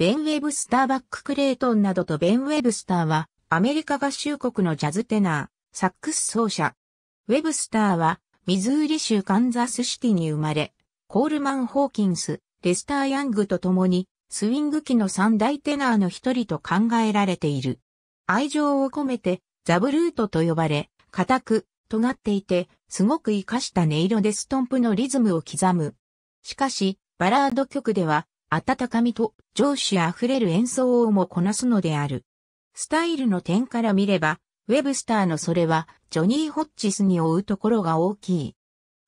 ベン・ウェブスター・バック・クレイトンなどとベン・ウェブスターは、アメリカ合衆国のジャズテナー、サックス奏者。ウェブスターは、ミズーリ州カンザスシティに生まれ、コールマン・ホーキンス、レスター・ヤングと共に、スウィング機の三大テナーの一人と考えられている。愛情を込めて、ザブルートと呼ばれ、固く、尖っていて、すごく活かした音色でストンプのリズムを刻む。しかし、バラード曲では、温かみと上司あふれる演奏をもこなすのである。スタイルの点から見れば、ウェブスターのそれは、ジョニー・ホッチスに追うところが大きい。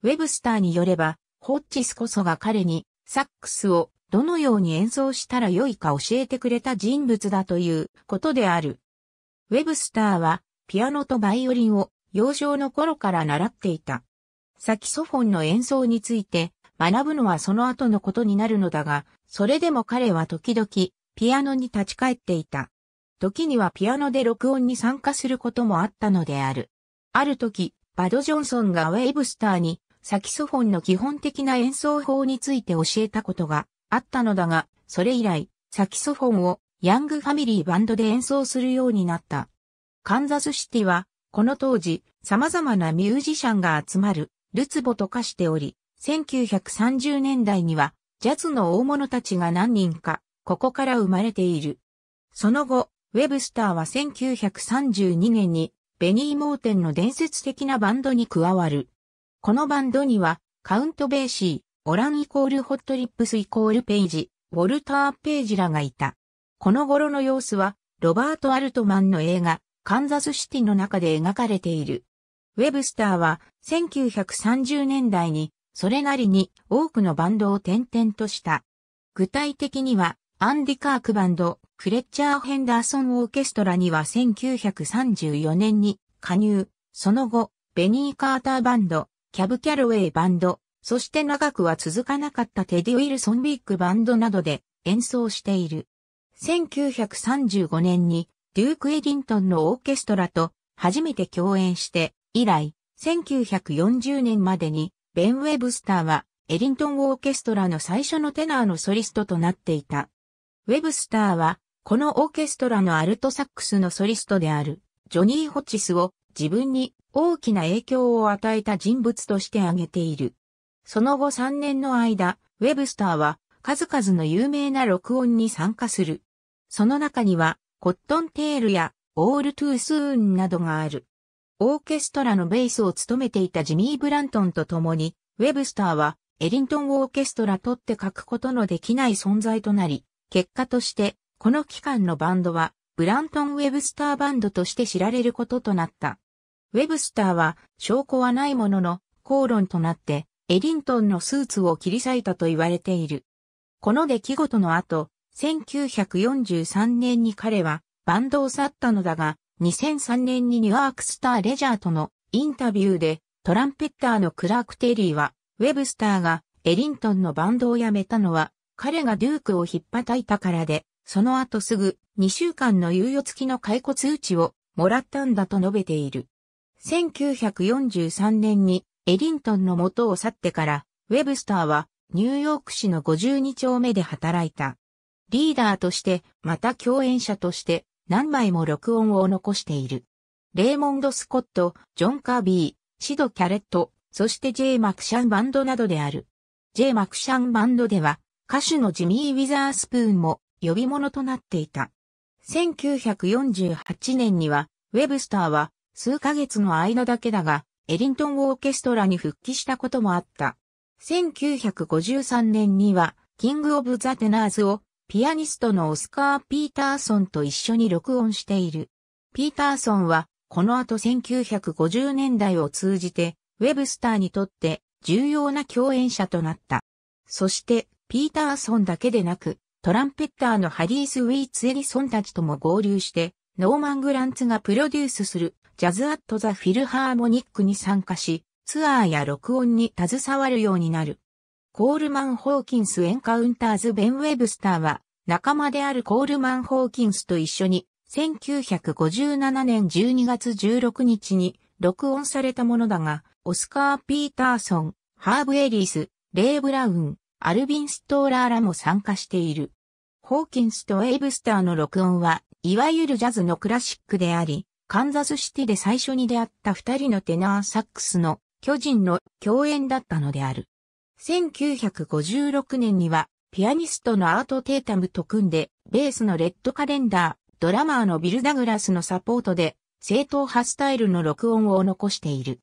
ウェブスターによれば、ホッチスこそが彼に、サックスをどのように演奏したらよいか教えてくれた人物だということである。ウェブスターは、ピアノとバイオリンを幼少の頃から習っていた。サキソフォンの演奏について、学ぶのはその後のことになるのだが、それでも彼は時々、ピアノに立ち返っていた。時にはピアノで録音に参加することもあったのである。ある時、バド・ジョンソンがウェイブスターに、サキソフォンの基本的な演奏法について教えたことがあったのだが、それ以来、サキソフォンをヤングファミリーバンドで演奏するようになった。カンザスシティは、この当時、様々なミュージシャンが集まる、ルツボと化しており、1930年代には、ジャズの大物たちが何人か、ここから生まれている。その後、ウェブスターは1932年に、ベニー・モーテンの伝説的なバンドに加わる。このバンドには、カウント・ベーシー、オランイコール・ホット・リップスイコール・ペイジ、ウォルター・ページらがいた。この頃の様子は、ロバート・アルトマンの映画、カンザスシティの中で描かれている。ウェブスターは1930年代にそれなりに多くのバンドを転々とした。具体的には、アンディ・カークバンド、クレッチャー・ヘンダーソン・オーケストラには1934年に加入、その後、ベニー・カーターバンド、キャブ・キャロウェイバンド、そして長くは続かなかったテディ・ウィルソン・ビッグバンドなどで演奏している。1935年にデューク・エディントンのオーケストラと初めて共演して、以来、1940年までにベン・ウェブスターは、エリントン・オーケストラの最初のテナーのソリストとなっていた。ウェブスターは、このオーケストラのアルトサックスのソリストである、ジョニー・ホチスを自分に大きな影響を与えた人物として挙げている。その後3年の間、ウェブスターは数々の有名な録音に参加する。その中には、コットンテールやオールトゥースーンなどがある。オーケストラのベースを務めていたジミー・ブラントンと共に、ウェブスターはエリントンオーケストラとって書くことのできない存在となり、結果として、この期間のバンドは、ブラントン・ウェブスターバンドとして知られることとなった。ウェブスターは、証拠はないものの、口論となって、エリントンのスーツを切り裂いたと言われている。この出来事の後、1943年に彼は、バンドを去ったのだが、2003年にニューアークスターレジャーとのインタビューで、トランペッターのクラーク・テリーは、ウェブスターがエリントンのバンドを辞めたのは、彼がデュークを引っ張いたからで、その後すぐ2週間の猶予付きの解雇通知をもらったんだと述べている。1943年にエリントンの元を去ってから、ウェブスターはニューヨーク市の52丁目で働いた。リーダーとして、また共演者として、何枚も録音を残している。レーモンド・スコット、ジョン・カービー、シド・キャレット、そして J・ マクシャンバンドなどである。J・ マクシャンバンドでは、歌手のジミー・ウィザースプーンも呼び物となっていた。1948年には、ウェブスターは数ヶ月の間だけだが、エリントンオーケストラに復帰したこともあった。1953年には、キング・オブ・ザ・テナーズをピアニストのオスカー・ピーターソンと一緒に録音している。ピーターソンは、この後1950年代を通じて、ウェブスターにとって重要な共演者となった。そして、ピーターソンだけでなく、トランペッターのハリー・スウィーツ・エリソンたちとも合流して、ノーマン・グランツがプロデュースするジャズ・アット・ザ・フィルハーモニックに参加し、ツアーや録音に携わるようになる。コールマン・ホーキンス・エンカウンターズ・ベン・ウェブスターは、仲間であるコールマン・ホーキンスと一緒に、1957年12月16日に録音されたものだが、オスカー・ピーターソン、ハーブ・エリース、レイ・ブラウン、アルビン・ストーラーらも参加している。ホーキンスとウェブスターの録音は、いわゆるジャズのクラシックであり、カンザスシティで最初に出会った二人のテナーサックスの巨人の共演だったのである。1956年には、ピアニストのアート・テータムと組んで、ベースのレッドカレンダー、ドラマーのビル・ダグラスのサポートで、正統派スタイルの録音を残している。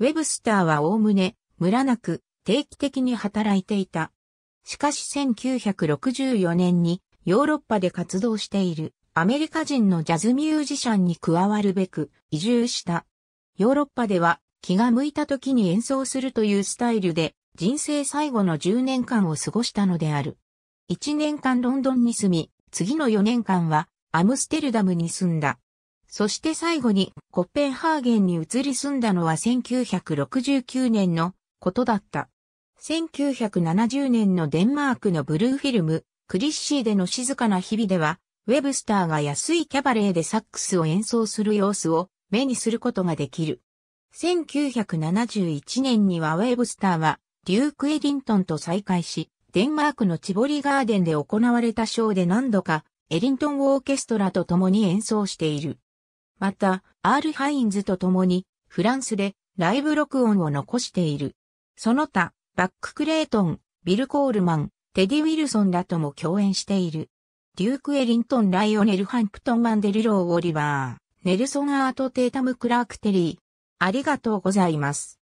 ウェブスターはおおむね、ムラなく、定期的に働いていた。しかし1964年に、ヨーロッパで活動している、アメリカ人のジャズミュージシャンに加わるべく、移住した。ヨーロッパでは、気が向いた時に演奏するというスタイルで、人生最後の10年間を過ごしたのである。1年間ロンドンに住み、次の4年間はアムステルダムに住んだ。そして最後にコッペンハーゲンに移り住んだのは1969年のことだった。1970年のデンマークのブルーフィルム、クリッシーでの静かな日々では、ウェブスターが安いキャバレーでサックスを演奏する様子を目にすることができる。1971年にはウェブスターはデューク・エディントンと再会し、デンマークのチボリガーデンで行われたショーで何度か、エディントンオーケストラと共に演奏している。また、アール・ハインズと共に、フランスでライブ録音を残している。その他、バック・クレイトン、ビル・コールマン、テディ・ウィルソンらとも共演している。デューク・エリントン・ライオネル・ハンプトン・マンデル・ロー・オリバー、ネルソン・アート・テータム・クラーク・テリー。ありがとうございます。